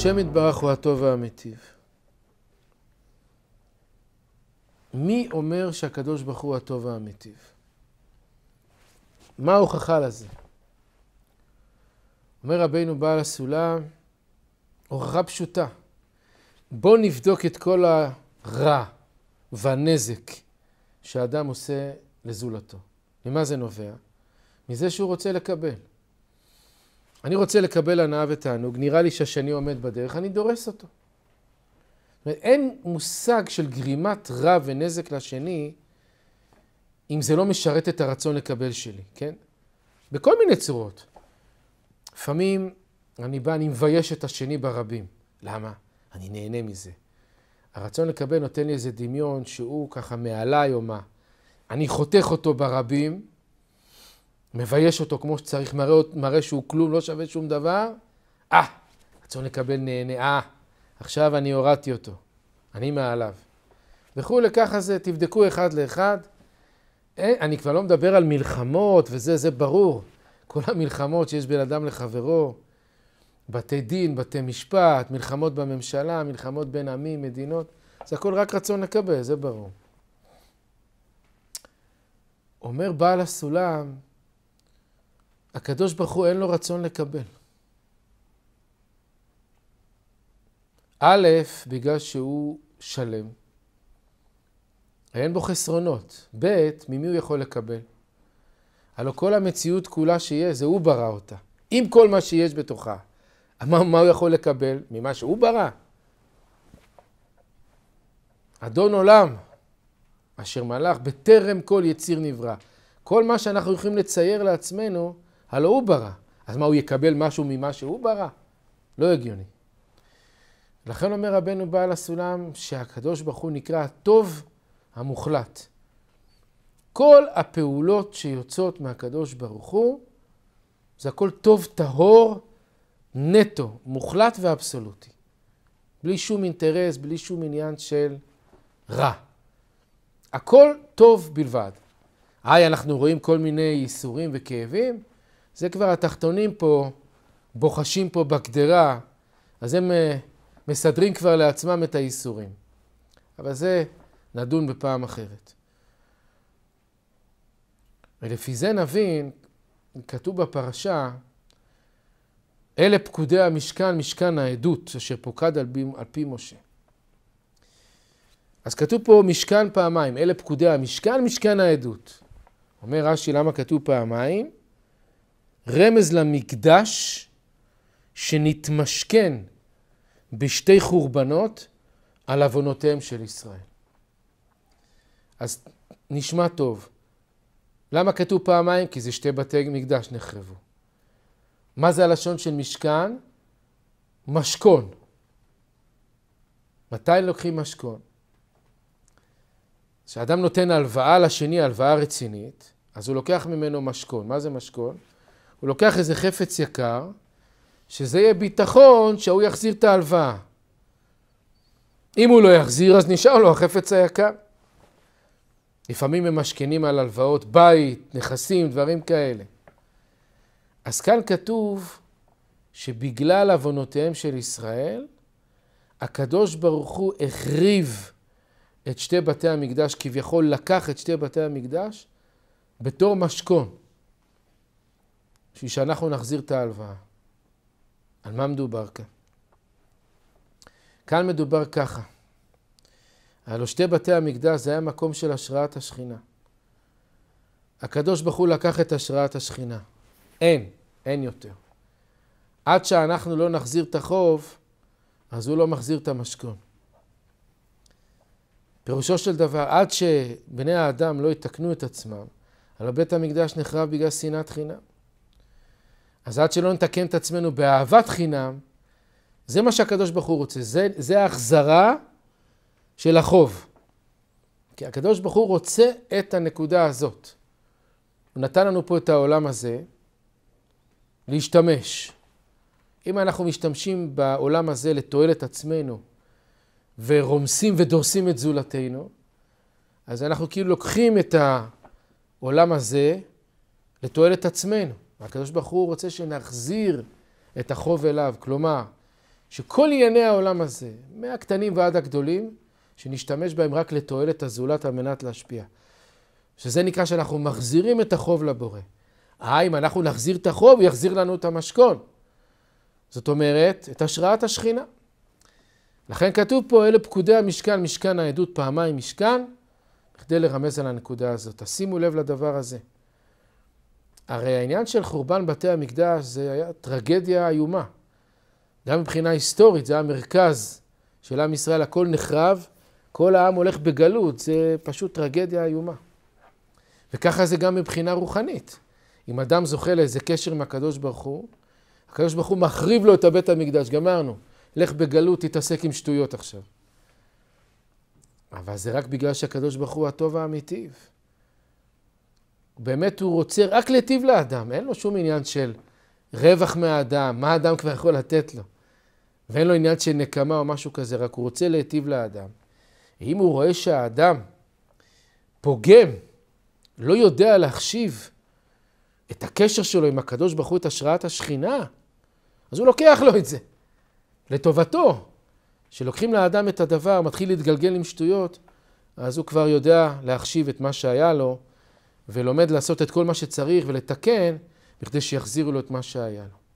השם יתברך הוא הטוב והמיטיב. מי אומר שהקדוש ברוך הוא הטוב והמיטיב? מה ההוכחה לזה? אומר רבינו בעל הסולם, הוכחה פשוטה. בואו נבדוק את כל הרע והנזק שהאדם עושה לזולתו. ממה זה נובע? מזה שהוא רוצה לקבל. אני רוצה לקבל הנאה ותענוג, נראה לי שהשני עומד בדרך, אני דורס אותו. אין מושג של גרימת רע ונזק לשני אם זה לא משרת את הרצון לקבל שלי, כן? בכל מיני צורות. לפעמים אני בא, אני מבייש את השני ברבים. למה? אני נהנה מזה. הרצון לקבל נותן לי איזה דמיון שהוא ככה מעליי או מה. אני חותך אותו ברבים, מבייש אותו כמו שצריך, מראה, מראה שהוא כלום, לא שווה שום דבר, אה, רצון לקבל נהנה, אה, עכשיו אני הורדתי אותו, אני מעליו. וכולי, ככה זה, תבדקו אחד לאחד. אין, אה, אני כבר לא מדבר על מלחמות וזה, זה ברור. כל המלחמות שיש בין אדם לחברו, בתי דין, בתי משפט, מלחמות בממשלה, מלחמות בין עמים, מדינות, זה הכל רק רצון לקבל, זה ברור. אומר בעל הסולם, הקדוש ברוך הוא אין לו רצון לקבל. א', בגלל שהוא שלם, אין בו חסרונות. ב', ממי הוא יכול לקבל? הלוא כל המציאות כולה שיש, זה הוא ברא אותה. עם כל מה שיש בתוכה. מה, מה הוא יכול לקבל? ממה שהוא ברא. אדון עולם, אשר מלך בטרם כל יציר נברא. כל מה שאנחנו יכולים לצייר לעצמנו, הלא הוא ברא. אז מה, הוא יקבל משהו ממה שהוא ברא? לא הגיוני. לכן אומר רבנו בעל הסולם שהקדוש ברוך הוא נקרא הטוב המוחלט. כל הפעולות שיוצאות מהקדוש ברוך הוא, זה הכל טוב טהור, נטו, מוחלט ואבסולוטי. בלי שום אינטרס, בלי שום עניין של רע. הכל טוב בלבד. היי, אנחנו רואים כל מיני ייסורים וכאבים? זה כבר התחתונים פה, בוחשים פה בקדרה, אז הם אה, מסדרים כבר לעצמם את האיסורים. אבל זה נדון בפעם אחרת. ולפי זה נבין, כתוב בפרשה, אלה פקודי המשכן, משכן העדות, אשר פוקד על פי, על פי משה. אז כתוב פה משכן פעמיים, אלה פקודי המשכן, משכן העדות. אומר רש"י, למה כתוב פעמיים? רמז למקדש שנתמשכן בשתי חורבנות על עוונותיהם של ישראל. אז נשמע טוב. למה כתוב פעמיים? כי זה שתי בתי מקדש נחרבו. מה זה הלשון של משכן? משכון. מתי לוקחים משכון? כשאדם נותן הלוואה לשני, הלוואה רצינית, אז הוא לוקח ממנו משכון. מה זה משכון? הוא לוקח איזה חפץ יקר, שזה יהיה ביטחון שהוא יחזיר את ההלוואה. אם הוא לא יחזיר, אז נשאר לו החפץ היקר. לפעמים הם משכנים על הלוואות, בית, נכסים, דברים כאלה. אז כאן כתוב שבגלל עוונותיהם של ישראל, הקדוש ברוך הוא החריב את שתי בתי המקדש, כביכול לקח את שתי בתי המקדש בתור משכון. בשביל שאנחנו נחזיר את ההלוואה. על מה מדובר כאן? כאן מדובר ככה. הלו שתי בתי המקדש זה היה מקום של השראת השכינה. הקדוש ברוך הוא לקח את השראת השכינה. אין, אין יותר. עד שאנחנו לא נחזיר את החוב, אז הוא לא מחזיר את המשכון. פירושו של דבר, עד שבני האדם לא יתקנו את עצמם, הלו בית המקדש נחרב בגלל שנאת חינם. אז עד שלא נתקן את עצמנו באהבת חינם, זה מה שהקדוש ברוך הוא רוצה, זה, זה ההחזרה של החוב. כי הקדוש ברוך הוא רוצה את הנקודה הזאת. הוא נתן לנו פה את העולם הזה להשתמש. אם אנחנו משתמשים בעולם הזה לתועלת עצמנו ורומסים ודורסים את זולתנו, אז אנחנו כאילו לוקחים את העולם הזה לתועלת עצמנו. והקדוש ברוך הוא רוצה שנחזיר את החוב אליו, כלומר, שכל ענייני העולם הזה, מהקטנים ועד הגדולים, שנשתמש בהם רק לתועלת הזולת על מנת להשפיע. שזה נקרא שאנחנו מחזירים את החוב לבורא. אה, אם אנחנו נחזיר את החוב, הוא יחזיר לנו את המשכון. זאת אומרת, את השראת השכינה. לכן כתוב פה, אלה פקודי המשכן, משכן העדות, פעמיים משכן, כדי לרמז על הנקודה הזאת. תשימו לב לדבר הזה. הרי העניין של חורבן בתי המקדש זה היה טרגדיה איומה. גם מבחינה היסטורית, זה היה מרכז של עם ישראל, הכל נחרב, כל העם הולך בגלות, זה פשוט טרגדיה איומה. וככה זה גם מבחינה רוחנית. אם אדם זוכה לאיזה קשר עם הקדוש ברוך הוא, הקדוש ברוך הוא מחריב לו את הבית המקדש, גמרנו. לך בגלות, תתעסק עם שטויות עכשיו. אבל זה רק בגלל שהקדוש ברוך הוא הטוב האמיתי. באמת הוא רוצה רק להיטיב לאדם, אין לו שום עניין של רווח מהאדם, מה האדם כבר יכול לתת לו. ואין לו עניין של נקמה או משהו כזה, רק הוא רוצה להיטיב לאדם. אם הוא רואה שהאדם פוגם, לא יודע להחשיב את הקשר שלו עם הקדוש ברוך הוא, את השראת השכינה, אז הוא לוקח לו את זה, לטובתו. כשלוקחים לאדם את הדבר, מתחיל להתגלגל עם שטויות, אז הוא כבר יודע להחשיב את מה שהיה לו ולומד לעשות את כל מה שצריך ולתקן, בכדי שיחזירו לו את מה שהיה לו.